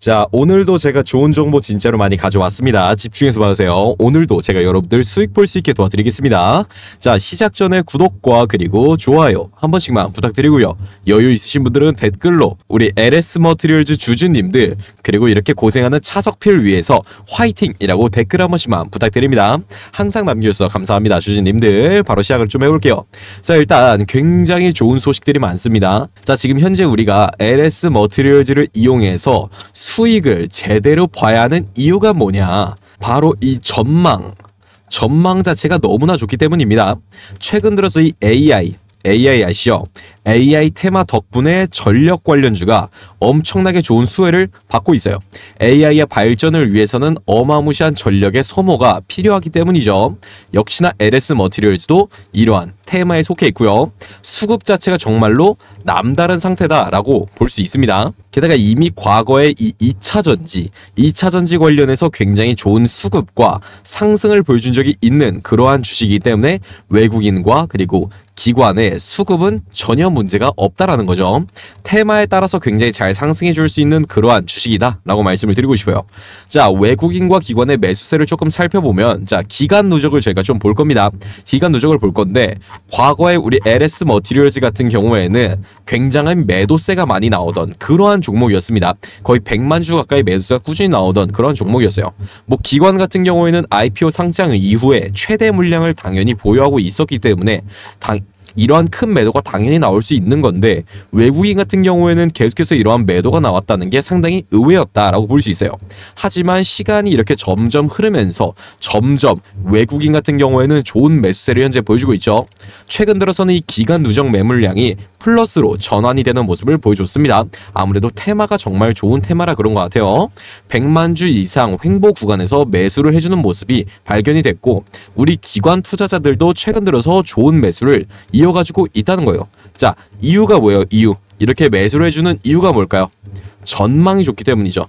자 오늘도 제가 좋은 정보 진짜로 많이 가져왔습니다. 집중해서 봐주세요. 오늘도 제가 여러분들 수익 볼 수 있게 도와드리겠습니다. 자 시작 전에 구독과 그리고 좋아요 한 번씩만 부탁드리고요. 여유 있으신 분들은 댓글로 우리 LS 머트리얼즈 주주님들 그리고 이렇게 고생하는 차석필 위해서 화이팅이라고 댓글 한 번씩만 부탁드립니다. 항상 남겨주셔서 감사합니다. 주주님들 바로 시작을 좀 해볼게요. 자 일단 굉장히 좋은 소식들이 많습니다. 자 지금 현재 우리가 LS 머트리얼즈를 이용해서 수익을 제대로 봐야 하는 이유가 뭐냐? 바로 이 전망. 전망 자체가 너무나 좋기 때문입니다. 최근 들어서 이 AI, AI 아시죠? AI 테마 덕분에 전력 관련주가 엄청나게 좋은 수혜를 받고 있어요. AI의 발전을 위해서는 어마무시한 전력의 소모가 필요하기 때문이죠. 역시나 LS 머티리얼즈도 이러한 테마에 속해 있고요. 수급 자체가 정말로 남다른 상태다라고 볼 수 있습니다. 게다가 이미 과거에 이 2차전지, 2차전지 관련해서 굉장히 좋은 수급과 상승을 보여준 적이 있는 그러한 주식이기 때문에 외국인과 그리고 기관의 수급은 전혀 문제가 없다라는 거죠. 테마에 따라서 굉장히 잘 상승해 줄 수 있는 그러한 주식이다 라고 말씀을 드리고 싶어요. 자 외국인과 기관의 매수세를 조금 살펴보면 자 기간 누적을 저희가 좀 볼 겁니다. 기간 누적을 볼 건데 과거에 우리 LS 머티리얼즈 같은 경우에는 굉장한 매도세가 많이 나오던 그러한 종목이었습니다. 거의 100만 주 가까이 매도세가 꾸준히 나오던 그런 종목이었어요. 뭐 기관 같은 경우에는 IPO 상장 이후에 최대 물량을 당연히 보유하고 있었기 때문에 당, 이러한 큰 매도가 당연히 나올 수 있는 건데 외국인 같은 경우에는 계속해서 이러한 매도가 나왔다는 게 상당히 의외였다라고 볼 수 있어요. 하지만 시간이 이렇게 점점 흐르면서 점점 외국인 같은 경우에는 좋은 매수세를 현재 보여주고 있죠. 최근 들어서는 이 기간 누적 매물량이 플러스로 전환이 되는 모습을 보여줬습니다. 아무래도 테마가 정말 좋은 테마라 그런 것 같아요. 100만 주 이상 횡보 구간에서 매수를 해주는 모습이 발견이 됐고 우리 기관 투자자들도 최근 들어서 좋은 매수를 이 이어가지고 있다는 거예요. 자, 이유가 뭐예요? 이유. 이렇게 매수를 해주는 이유가 뭘까요? 전망이 좋기 때문이죠.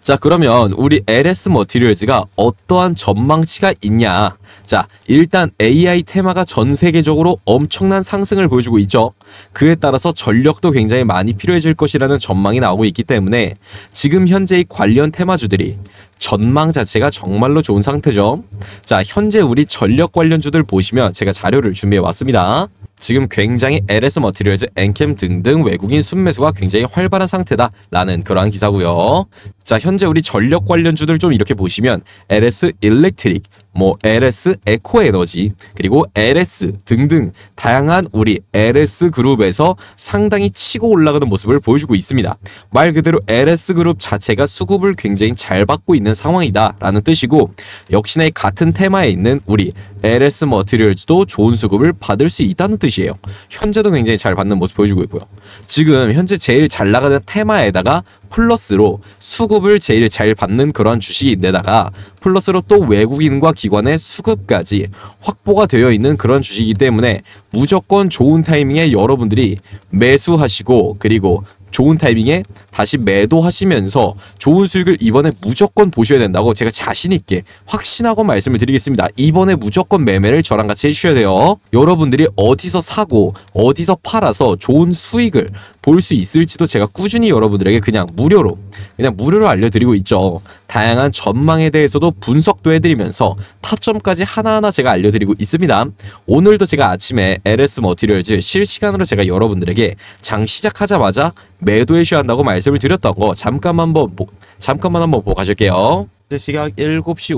자 그러면 우리 LS 머티리얼즈가 어떠한 전망치가 있냐 자 일단 AI 테마가 전 세계적으로 엄청난 상승을 보여주고 있죠 그에 따라서 전력도 굉장히 많이 필요해질 것이라는 전망이 나오고 있기 때문에 지금 현재의 관련 테마주들이 전망 자체가 정말로 좋은 상태죠 자 현재 우리 전력 관련주들 보시면 제가 자료를 준비해 왔습니다 지금 굉장히 LS 머티리얼즈, 엔캠 등등 외국인 순매수가 굉장히 활발한 상태다라는 그러한 기사고요. 자, 현재 우리 전력 관련주들 좀 이렇게 보시면 LS 일렉트릭, 뭐 LS 에코 에너지, 그리고 LS 등등 다양한 우리 LS 그룹에서 상당히 치고 올라가는 모습을 보여주고 있습니다. 말 그대로 LS 그룹 자체가 수급을 굉장히 잘 받고 있는 상황이다라는 뜻이고 역시나 같은 테마에 있는 우리 LS 머티리얼즈도 좋은 수급을 받을 수 있다는 뜻이에요. 현재도 굉장히 잘 받는 모습 보여주고 있고요. 지금 현재 제일 잘 나가는 테마에다가 플러스로 수급을 제일 잘 받는 그런 주식인데다가 플러스로 또 외국인과 기관의 수급까지 확보가 되어 있는 그런 주식이기 때문에 무조건 좋은 타이밍에 여러분들이 매수하시고 그리고 좋은 타이밍에 다시 매도하시면서 좋은 수익을 이번에 무조건 보셔야 된다고 제가 자신있게 확신하고 말씀을 드리겠습니다. 이번에 무조건 매매를 저랑 같이 해주셔야 돼요. 여러분들이 어디서 사고 어디서 팔아서 좋은 수익을 볼 수 있을지도 제가 꾸준히 여러분들에게 그냥 무료로 그냥 무료로 알려드리고 있죠. 다양한 전망에 대해서도 분석도 해드리면서 타점까지 하나하나 제가 알려드리고 있습니다. 오늘도 제가 아침에 LS 머티리얼즈 실시간으로 제가 여러분들에게 장 시작하자마자 매도해셔야 한다고 말씀을 드렸던 거 잠깐만 한번 잠깐만 한번 보고 가실게요. 시각 7시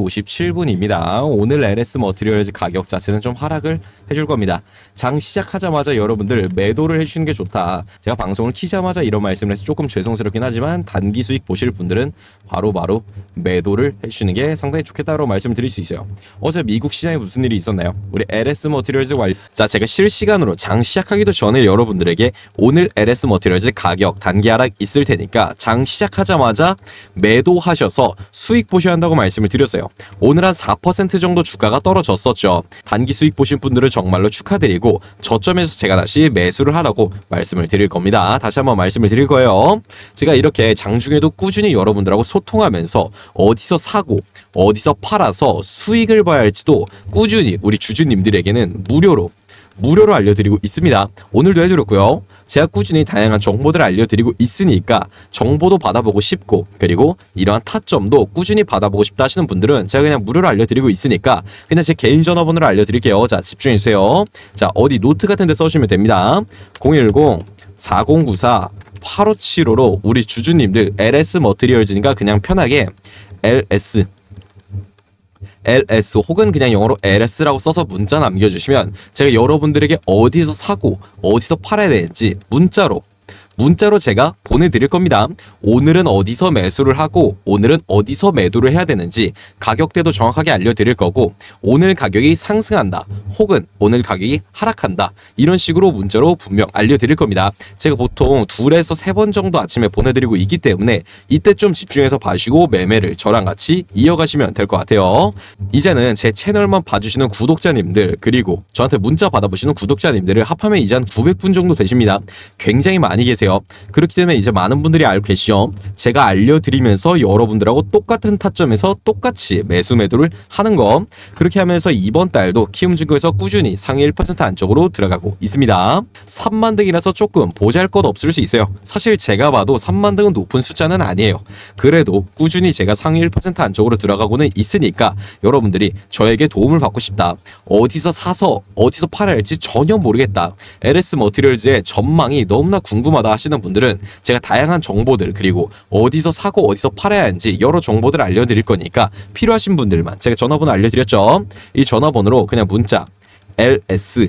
57분입니다. 오늘 LS 머티리얼즈 가격 자체는 좀 하락을 해줄 겁니다. 장 시작하자마자 여러분들 매도를 해주시는 게 좋다. 제가 방송을 키자마자 이런 말씀을 해서 조금 죄송스럽긴 하지만 단기 수익 보실 분들은 바로바로 바로 매도를 해주시는 게 상당히 좋겠다고 말씀 드릴 수 있어요. 어제 미국 시장에 무슨 일이 있었나요? 우리 LS 머티리얼즈 완... 자 제가 실시간으로 장 시작하기도 전에 여러분들에게 오늘 LS 머티리얼즈 가격 단기 하락 있을 테니까 장 시작하자마자 매도하셔서 수익 보실 보셔야 한다고 말씀을 드렸어요. 오늘 한 4% 정도 주가가 떨어졌었죠. 단기 수익 보신 분들을 정말로 축하드리고 저점에서 제가 다시 매수를 하라고 말씀을 드릴 겁니다. 다시 한번 말씀을 드릴 거예요. 제가 이렇게 장중에도 꾸준히 여러분들하고 소통하면서 어디서 사고 어디서 팔아서 수익을 봐야 할지도 꾸준히 우리 주주님들에게는 무료로 무료로 알려드리고 있습니다. 오늘도 해드렸고요. 제가 꾸준히 다양한 정보들을 알려드리고 있으니까 정보도 받아보고 싶고 그리고 이러한 타점도 꾸준히 받아보고 싶다 하시는 분들은 제가 그냥 무료로 알려드리고 있으니까 그냥 제 개인 전화번호를 알려드릴게요. 자 집중해주세요. 자 어디 노트 같은 데 써주시면 됩니다. 010 4094 8575로 우리 주주님들 LS 머트리얼즈니까 그냥 편하게 LS LS 혹은 그냥 영어로 LS라고 써서 문자 남겨주시면 제가 여러분들에게 어디서 사고 어디서 팔아야 되는지 문자로 문자로 제가 보내드릴 겁니다. 오늘은 어디서 매수를 하고 오늘은 어디서 매도를 해야 되는지 가격대도 정확하게 알려드릴 거고 오늘 가격이 상승한다 혹은 오늘 가격이 하락한다 이런 식으로 문자로 분명 알려드릴 겁니다. 제가 보통 둘에서 세 번 정도 아침에 보내드리고 있기 때문에 이때 좀 집중해서 봐주시고 매매를 저랑 같이 이어가시면 될 것 같아요. 이제는 제 채널만 봐주시는 구독자님들 그리고 저한테 문자 받아보시는 구독자님들을 합하면 이제 한 900분 정도 되십니다. 굉장히 많이 계세요. 계세요. 그렇기 때문에 이제 많은 분들이 알고 계시죠. 제가 알려드리면서 여러분들하고 똑같은 타점에서 똑같이 매수 매도를 하는 거. 그렇게 하면서 이번 달도 키움증권에서 꾸준히 상위 1% 안쪽으로 들어가고 있습니다. 3만 등이라서 조금 보잘것 없을 수 있어요. 사실 제가 봐도 3만 등은 높은 숫자는 아니에요. 그래도 꾸준히 제가 상위 1% 안쪽으로 들어가고는 있으니까 여러분들이 저에게 도움을 받고 싶다. 어디서 사서 어디서 팔아야 할지 전혀 모르겠다. LS 머티리얼즈의 전망이 너무나 궁금하다. 하시는 분들은 제가 다양한 정보들 그리고 어디서 사고 어디서 팔아야 하는지 여러 정보들을 알려드릴 거니까 필요하신 분들만 제가 전화번호 알려드렸죠. 이 전화번호로 그냥 문자 LS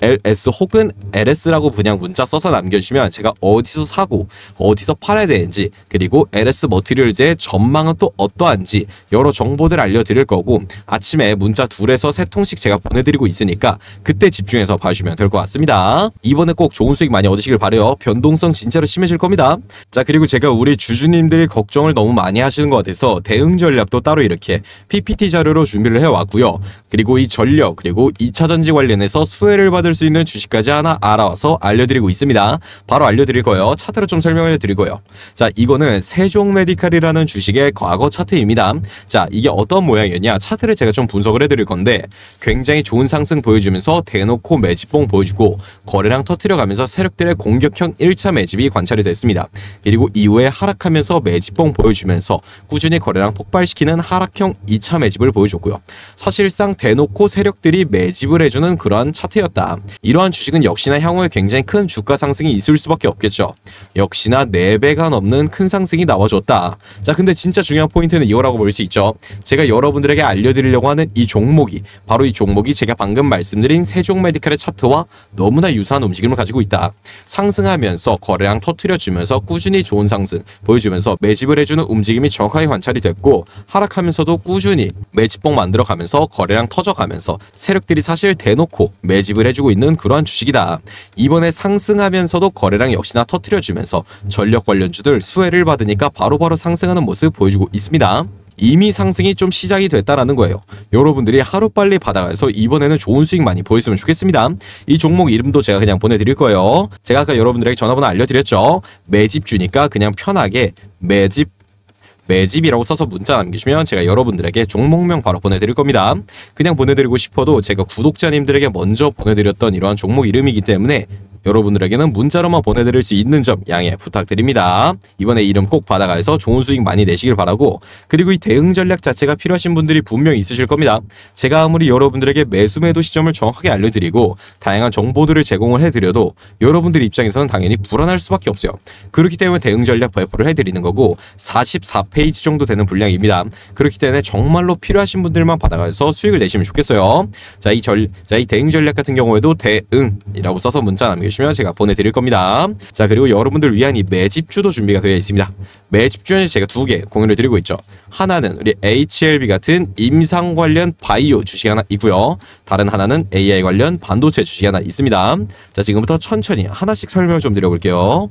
LS 혹은 LS라고 그냥 문자 써서 남겨주시면 제가 어디서 사고 어디서 팔아야 되는지 그리고 LS 머티리얼즈의 전망은 또 어떠한지 여러 정보들 알려드릴 거고 아침에 문자 둘에서 세 통씩 제가 보내드리고 있으니까 그때 집중해서 봐주시면 될 것 같습니다. 이번에 꼭 좋은 수익 많이 얻으시길 바래요. 변동성 진짜로 심해질 겁니다. 자 그리고 제가 우리 주주님들이 걱정을 너무 많이 하시는 것 같아서 대응 전략도 따로 이렇게 PPT 자료로 준비를 해왔고요. 그리고 이 전력 그리고 2차 전지 관련해서 수혜를 받을 받을 수 있는 주식까지 하나 알아서 알려드리고 있습니다. 바로 알려드릴 거예요. 차트로 좀 설명해 드리고요. 자, 이거는 세종 메디칼이라는 주식의 과거 차트입니다. 자, 이게 어떤 모양이었냐? 차트를 제가 좀 분석을 해드릴 건데 굉장히 좋은 상승 보여주면서 대놓고 매집봉 보여주고 거래량 터트려가면서 세력들의 공격형 1차 매집이 관찰이 됐습니다. 그리고 이후에 하락하면서 매집봉 보여주면서 꾸준히 거래량 폭발시키는 하락형 2차 매집을 보여줬고요. 사실상 대놓고 세력들이 매집을 해주는 그런 차트였다. 이러한 주식은 역시나 향후에 굉장히 큰 주가 상승이 있을 수밖에 없겠죠. 역시나 4배가 넘는 큰 상승이 나와줬다. 자 근데 진짜 중요한 포인트는 이거라고 볼 수 있죠. 제가 여러분들에게 알려드리려고 하는 이 종목이 바로 이 종목이 제가 방금 말씀드린 세종메디칼의 차트와 너무나 유사한 움직임을 가지고 있다. 상승하면서 거래량 터트려주면서 꾸준히 좋은 상승 보여주면서 매집을 해주는 움직임이 정확하게 관찰이 됐고 하락하면서도 꾸준히 매집봉 만들어가면서 거래량 터져가면서 세력들이 사실 대놓고 매집을 해주고 보여고 있는 그러한 주식이다. 이번에 상승하면서도 거래량 역시나 터트려주면서 전력 관련주들 수혜를 받으니까 바로바로 바로 상승하는 모습 보여주고 있습니다. 이미 상승이 좀 시작이 됐다라는 거예요. 여러분들이 하루빨리 받아가서 이번에는 좋은 수익 많이 보였으면 좋겠습니다. 이 종목 이름도 제가 그냥 보내드릴 거예요. 제가 아까 여러분들에게 전화번호 알려드렸죠. 매집 주니까 그냥 편하게 매집 매집이라고 써서 문자 남기시면 제가 여러분들에게 종목명 바로 보내드릴 겁니다. 그냥 보내드리고 싶어도 제가 구독자님들에게 먼저 보내드렸던 이러한 종목 이름이기 때문에 여러분들에게는 문자로만 보내드릴 수 있는 점 양해 부탁드립니다. 이번에 이름 꼭 받아가서 좋은 수익 많이 내시길 바라고 그리고 이 대응 전략 자체가 필요하신 분들이 분명히 있으실 겁니다. 제가 아무리 여러분들에게 매수 매도 시점을 정확하게 알려드리고 다양한 정보들을 제공을 해드려도 여러분들 입장에서는 당연히 불안할 수밖에 없어요. 그렇기 때문에 대응 전략 발표를 해드리는 거고 44페이지 정도 되는 분량입니다. 그렇기 때문에 정말로 필요하신 분들만 받아가서 수익을 내시면 좋겠어요. 자, 이 자, 이 대응 전략 같은 경우에도 대응이라고 써서 문자 남겨 보내주시면 제가 보내드릴 겁니다. 자 그리고 여러분들 위한 이 매집주도 준비가 되어 있습니다. 매집주에서 제가 두 개 공유를 드리고 있죠. 하나는 우리 HLB 같은 임상 관련 바이오 주식 하나 있고요. 다른 하나는 AI 관련 반도체 주식 하나 있습니다. 자 지금부터 천천히 하나씩 설명 을좀 드려볼게요.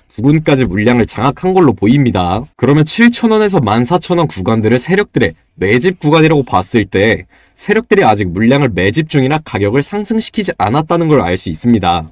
부근까지 물량을 장악한 걸로 보입니다. 그러면 7,000원에서 14,000원 구간들을 세력들의 매집 구간이라고 봤을 때 세력들이 아직 물량을 매집 중이나 가격을 상승시키지 않았다는 걸 알 수 있습니다.